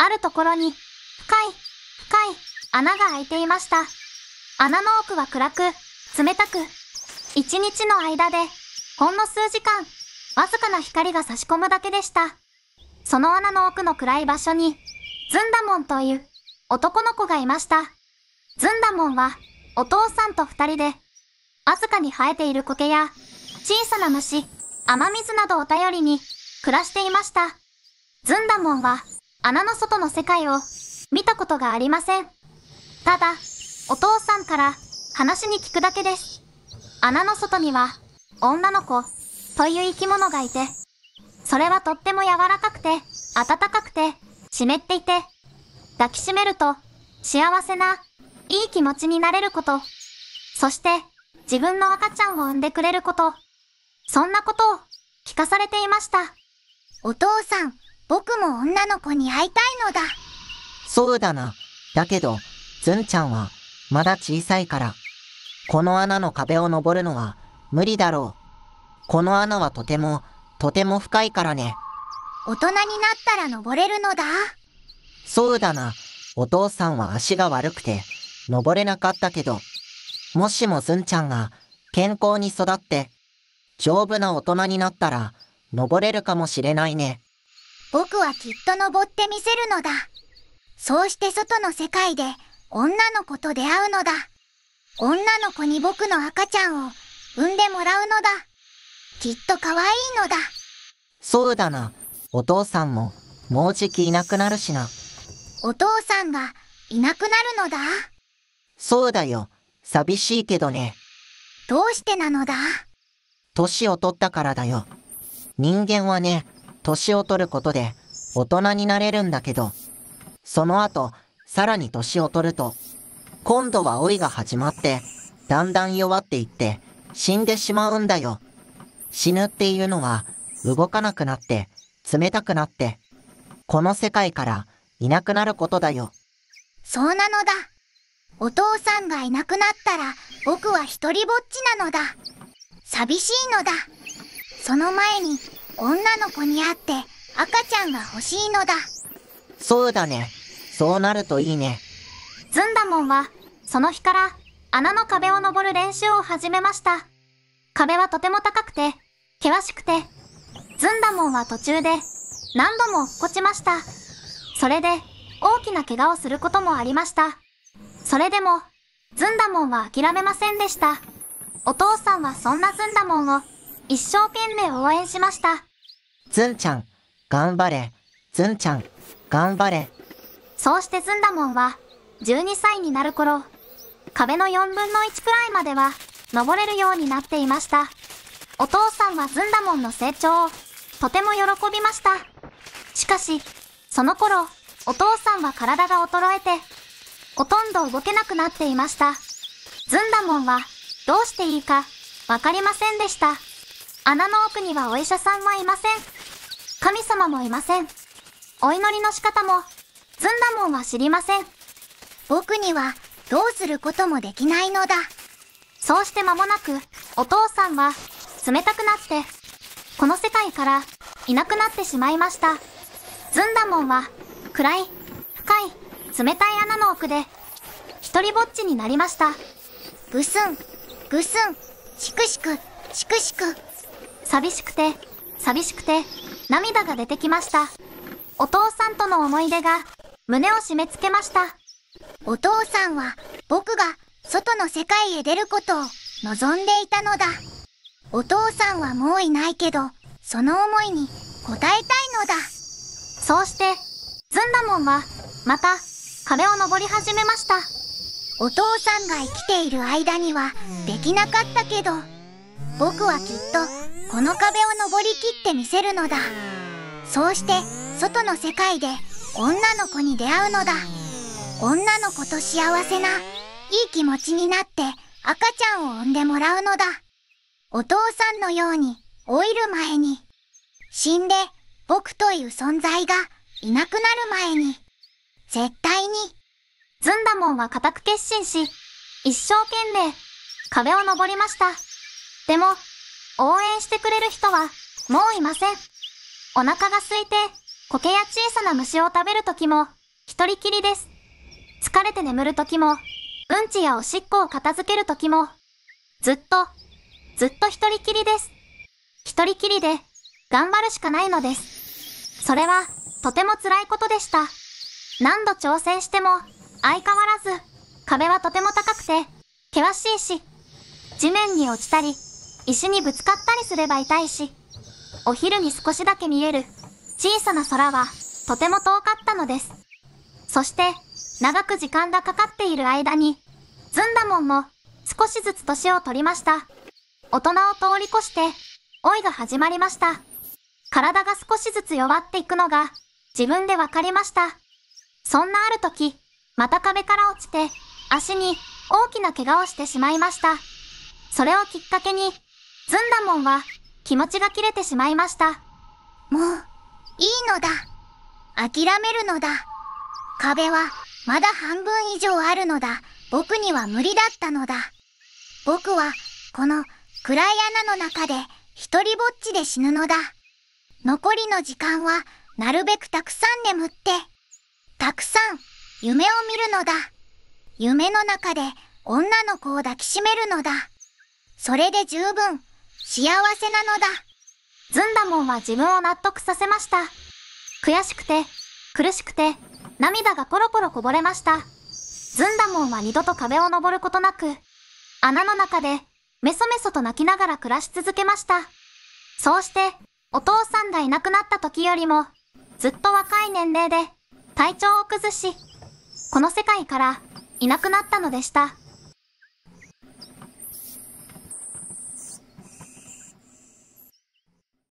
あるところに、深い、深い穴が開いていました。穴の奥は暗く、冷たく、一日の間で、ほんの数時間、わずかな光が差し込むだけでした。その穴の奥の暗い場所に、ズンダモンという男の子がいました。ズンダモンは、お父さんと二人で、わずかに生えている苔や、小さな虫、雨水などを頼りに、暮らしていました。ズンダモンは、穴の外の世界を見たことがありません。ただ、お父さんから話に聞くだけです。穴の外には女の子という生き物がいて、それはとっても柔らかくて、暖かくて、湿っていて、抱きしめると幸せないい気持ちになれること、そして自分の赤ちゃんを産んでくれること、そんなことを聞かされていました。お父さん、僕も女の子に会いたいのだ。そうだな。だけど、ズンちゃんは、まだ小さいから、この穴の壁を登るのは、無理だろう。この穴はとても、とても深いからね。大人になったら登れるのだ。そうだな。お父さんは足が悪くて、登れなかったけど、もしもずんちゃんが健康に育って、丈夫な大人になったら、登れるかもしれないね。僕はきっと登ってみせるのだ。そうして外の世界で女の子と出会うのだ。女の子に僕の赤ちゃんを産んでもらうのだ。きっと可愛いのだ。そうだな。お父さんももうじきいなくなるしな。お父さんがいなくなるのだ。そうだよ。寂しいけどね。どうしてなのだ歳を取ったからだよ。人間はね、年を取ることで大人になれるんだけど、その後、さらに年を取ると、今度は老いが始まって、だんだん弱っていって、死んでしまうんだよ。死ぬっていうのは、動かなくなって、冷たくなって、この世界からいなくなることだよ。そうなのだ。お父さんがいなくなったら、僕は一人ぼっちなのだ。寂しいのだ。その前に、女の子に会って赤ちゃんが欲しいのだ。そうだね。そうなるといいね。ずんだもんは、その日から穴の壁を登る練習を始めました。壁はとても高くて、険しくて、ずんだもんは途中で何度も落っこちました。それで大きな怪我をすることもありました。それでも、ずんだもんは諦めませんでした。お父さんはそんなずんだもんを一生懸命応援しました。ずんちゃん、頑張れ。ずんちゃん、頑張れ。そうしてずんだもんは、12歳になる頃、壁の4分の1くらいまでは、登れるようになっていました。お父さんはずんだもんの成長を、とても喜びました。しかし、その頃、お父さんは体が衰えて、ほとんど動けなくなっていました。ずんだもんは、どうしていいか、わかりませんでした。穴の奥にはお医者さんはいません。神様もいません。お祈りの仕方も、ずんだもんは知りません。僕には、どうすることもできないのだ。そうして間もなく、お父さんは、冷たくなって、この世界から、いなくなってしまいました。ずんだもんは、暗い、深い、冷たい穴の奥で、一りぼっちになりました。ぐすん、ぐすん、しくしく、しくしく。寂しくて、寂しくて、涙が出てきました。お父さんとの思い出が胸を締め付けました。お父さんは僕が外の世界へ出ることを望んでいたのだ。お父さんはもういないけど、その思いに応えたいのだ。そうして、ずんだもんは、また、壁を登り始めました。お父さんが生きている間には、できなかったけど、僕はきっと、この壁を登りきってみせるのだそうして外の世界で女の子に出会うのだ女の子と幸せないい気持ちになって赤ちゃんを産んでもらうのだお父さんのように老いる前に死んで僕という存在がいなくなる前に絶対にずんだもんは固く決心し一生懸命壁を登りましたでも応援してくれる人は、もういません。お腹が空いて、苔や小さな虫を食べる時も、一人きりです。疲れて眠る時も、うんちやおしっこを片付ける時も、ずっと、ずっと一人きりです。一人きりで、頑張るしかないのです。それは、とても辛いことでした。何度挑戦しても、相変わらず、壁はとても高くて、険しいし、地面に落ちたり、石にぶつかったりすれば痛いし、お昼に少しだけ見える小さな空はとても遠かったのです。そして、長く時間がかかっている間に、ずんだもんも少しずつ年を取りました。大人を通り越して、老いが始まりました。体が少しずつ弱っていくのが自分で分かりました。そんなある時、また壁から落ちて足に大きな怪我をしてしまいました。それをきっかけにずんだもんは気持ちが切れてしまいました。もう、いいのだ。諦めるのだ。壁は、まだ半分以上あるのだ。僕には無理だったのだ。僕は、この、暗い穴の中で、一人ぼっちで死ぬのだ。残りの時間は、なるべくたくさん眠って、たくさん、夢を見るのだ。夢の中で、女の子を抱きしめるのだ。それで十分、幸せなのだ。ずんだもんは自分を納得させました。悔しくて、苦しくて、涙がポロポロこぼれました。ずんだもんは二度と壁を登ることなく、穴の中で、メソメソと泣きながら暮らし続けました。そうして、お父さんがいなくなった時よりも、ずっと若い年齢で、体調を崩し、この世界からいなくなったのでした。